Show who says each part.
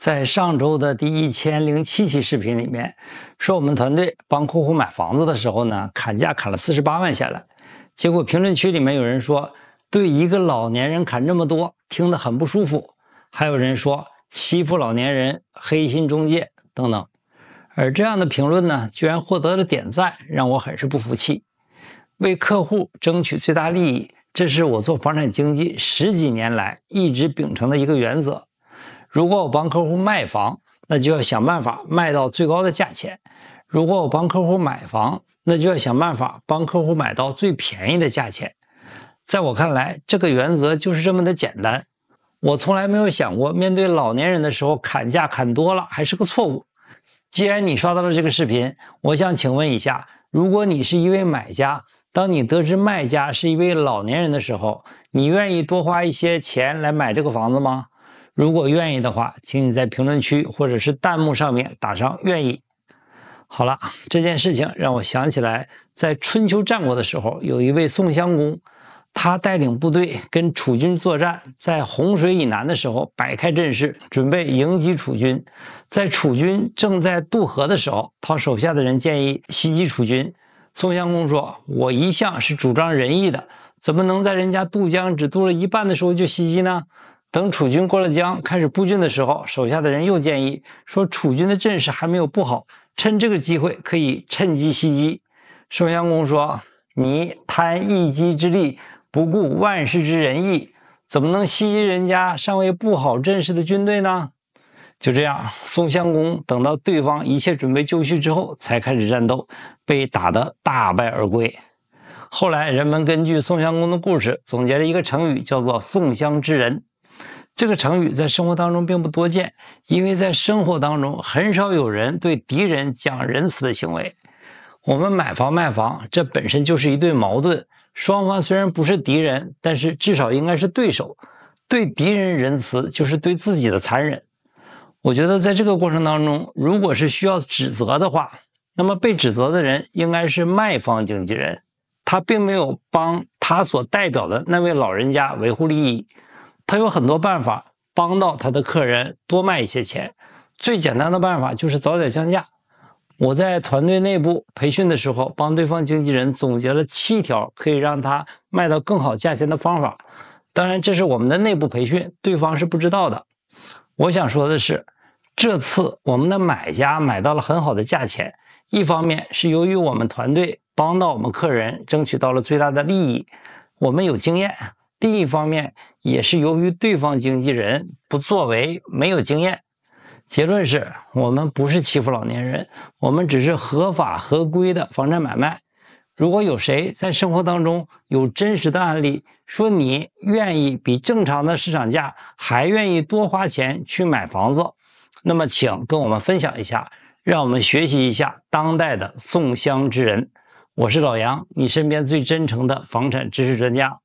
Speaker 1: 在上周的第一千零七期视频里面，说我们团队帮客户买房子的时候呢，砍价砍了四十八万下来，结果评论区里面有人说，对一个老年人砍这么多，听得很不舒服，还有人说欺负老年人、黑心中介等等，而这样的评论呢，居然获得了点赞，让我很是不服气。为客户争取最大利益，这是我做房产经纪十几年来一直秉承的一个原则。如果我帮客户卖房，那就要想办法卖到最高的价钱；如果我帮客户买房，那就要想办法帮客户买到最便宜的价钱。在我看来，这个原则就是这么的简单。我从来没有想过，面对老年人的时候砍价砍多了还是个错误。既然你刷到了这个视频，我想请问一下：如果你是一位买家，当你得知卖家是一位老年人的时候，你愿意多花一些钱来买这个房子吗？如果愿意的话，请你在评论区或者是弹幕上面打上“愿意”。好了，这件事情让我想起来，在春秋战国的时候，有一位宋襄公，他带领部队跟楚军作战，在洪水以南的时候摆开阵势，准备迎击楚军。在楚军正在渡河的时候，他手下的人建议袭击楚军。宋襄公说：“我一向是主张仁义的，怎么能在人家渡江只渡了一半的时候就袭击呢？”等楚军过了江，开始布阵的时候，手下的人又建议说：“楚军的阵势还没有布好，趁这个机会可以趁机袭击。”宋襄公说：“你贪一己之力，不顾万世之仁义，怎么能袭击人家尚未布好阵势的军队呢？”就这样，宋襄公等到对方一切准备就绪之后，才开始战斗，被打得大败而归。后来，人们根据宋襄公的故事总结了一个成语，叫做“宋襄之人”。这个成语在生活当中并不多见，因为在生活当中很少有人对敌人讲仁慈的行为。我们买房卖房，这本身就是一对矛盾。双方虽然不是敌人，但是至少应该是对手。对敌人仁慈就是对自己的残忍。我觉得在这个过程当中，如果是需要指责的话，那么被指责的人应该是卖方经纪人，他并没有帮他所代表的那位老人家维护利益。他有很多办法帮到他的客人多卖一些钱，最简单的办法就是早点降价。我在团队内部培训的时候，帮对方经纪人总结了七条可以让他卖到更好价钱的方法。当然，这是我们的内部培训，对方是不知道的。我想说的是，这次我们的买家买到了很好的价钱，一方面是由于我们团队帮到我们客人争取到了最大的利益，我们有经验。另一方面，也是由于对方经纪人不作为、没有经验。结论是我们不是欺负老年人，我们只是合法合规的房产买卖。如果有谁在生活当中有真实的案例，说你愿意比正常的市场价还愿意多花钱去买房子，那么请跟我们分享一下，让我们学习一下当代的送香之人。我是老杨，你身边最真诚的房产知识专家。